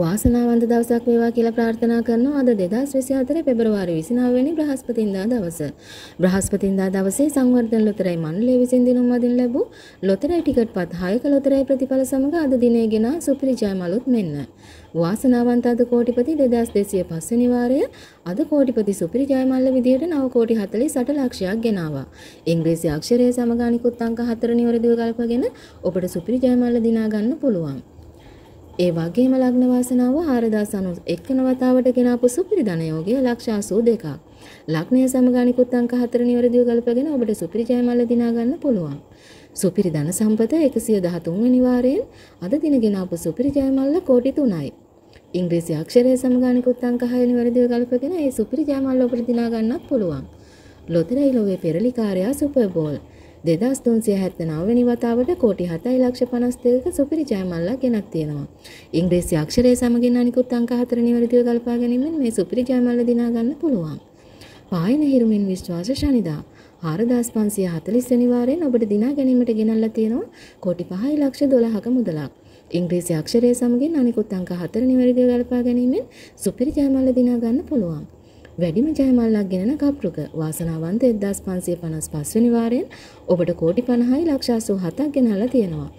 වාසනාවන්ත දවසක් වේවා කියලා ප්‍රාර්ථනා කරනවා අද 2024 පෙබරවාරි 29 වෙනි බ්‍රහස්පතින්දා දවස. බ්‍රහස්පතින්දා දවසේ සංවර්ධන ලොතරැයි මණ්ඩලය විසින් දිනුම් අදින් ලැබූ ලොතරැයි ටිකට්පත් 6ක ලොතරැයි ප්‍රතිඵල සමග අද දිනේ ගෙන සුපිරි ජයමලුත් මෙන්න. වාසනාවන්ත අද කෝටිපති 2205 වෙනි වාරය අද කෝටිපති සුපිරි ජයමල්ල විදියට 9 කෝටි 48 ලක්ෂයක් ගෙනාවා. ඉංග්‍රීසි අක්ෂරයේ සමග අනිකුත් අංක 4 නිවැරදිව ගලපගෙන ඔබට සුපිරි ජයමල්ල දිනා ගන්න පුළුවන්. ඒ වගේම ලග්න වාසනාව 4991 වතාවට ගෙනාපු සුපිරි ධනයෝගය ලක්ෂ 82ක්. ලග්නය සමග අනිකුත් අංක හතර නිවැරදිව ගලපගෙන ඔබට සුපිරි ජයමල්ල දිනා ගන්න පුළුවන්. සුපිරි ධන සම්පත 113 වෙනි වාරයෙන් අද දින ගෙනාපු සුපිරි ජයමල්ල කෝටි 3යි. ඉංග්‍රීසි අක්ෂරයේ සමග අනිකුත් අංක 6 නිවැරදිව ගලපගෙන ඒ සුපිරි ජයමල්ල ඔබට දිනා ගන්නත් පුළුවන්. ලොතරැයි ලෝවේ පෙරලිකාරයා සුපර් බෝල් 2023 දෙදස් තුන්සිය හැත්තනාවනි වතාවට කෝටි හතයි ලක්ෂ පනස්තේක සුපිරි ජයමල්ලා ගෙනත් තියෙනවා. ඉංග්‍රීසි අක්ෂරය සමගින් අනිකුත් අංකහතර නිවැරදිව ගල්පා ගැනීමෙන් මේ සුපිරි ජයමල්ල දිනාගන්න පුළුවන්. පායන හිරුමින් විශ්වාස ශනිදා හාරදස් පන්සිය හතලිස් සනිවාරයෙන් ඔබට දිනා ගැනීමට ගෙනල්ල තියෙනවා කොටි පහයි ලක්ෂ දොළහක මුදලක්. ඉංග්‍රීසි අක්ෂරය සමගින් අනිකුත් අංක හතර නිවැරදිව ගලපා ගැනීමෙන් සුපිරි ජයමල්ල දිනා ගන්න පුළුවන්. වැඩිම ජයමල්ලක් ගෙනන කප්රුක වාසනාවන්ත එදදාස් පන්සේ පනස් පස්වනිවාරයෙන් ඔබට කෝටි පණහායි ලක්ෂාසූ හතක් ගෙනහලා තියෙනවා.